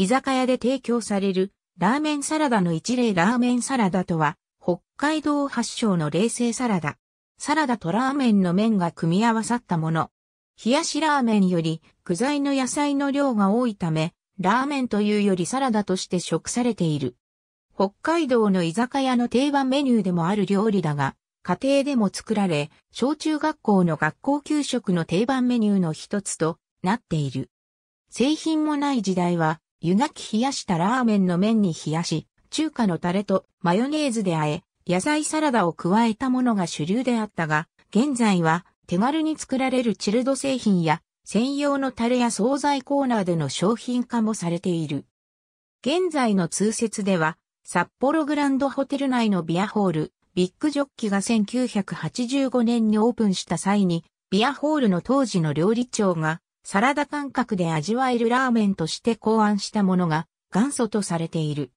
居酒屋で提供されるラーメンサラダの一例ラーメンサラダとは、北海道発祥の冷製サラダ。サラダとラーメンの麺が組み合わさったもの。冷やしラーメンより具材の野菜の量が多いため、ラーメンというよりサラダとして食されている。北海道の居酒屋の定番メニューでもある料理だが、家庭でも作られ、小中学校の学校給食の定番メニューの一つとなっている。製品もない時代は、湯がき冷やしたラーメンの麺に冷やし、中華のタレとマヨネーズで和え、野菜サラダを加えたものが主流であったが、現在は手軽に作られるチルド製品や専用のタレや惣菜コーナーでの商品化もされている。現在の通説では、札幌グランドホテル内のビアホール、ビッグジョッキが1985年にオープンした際に、ビアホールの当時の料理長がサラダ感覚で味わえるラーメンとして考案したものが元祖とされている。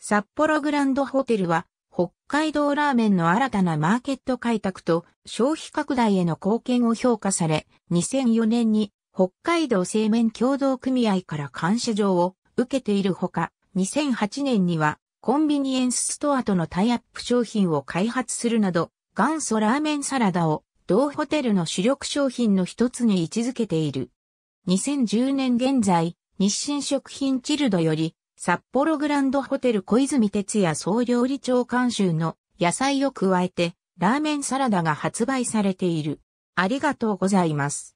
札幌グランドホテルは北海道ラーメンの新たなマーケット開拓と消費拡大への貢献を評価され、2004年に北海道製麺協同組合から感謝状を受けているほか、2008年にはコンビニエンスストアとのタイアップ商品を開発するなど、元祖ラーメンサラダを同ホテルの主力商品の一つに位置づけている。2010年現在、日清食品チルドより、札幌グランドホテル小泉哲也総料理長監修の野菜を加えて、ラーメンサラダが発売されている。ありがとうございます。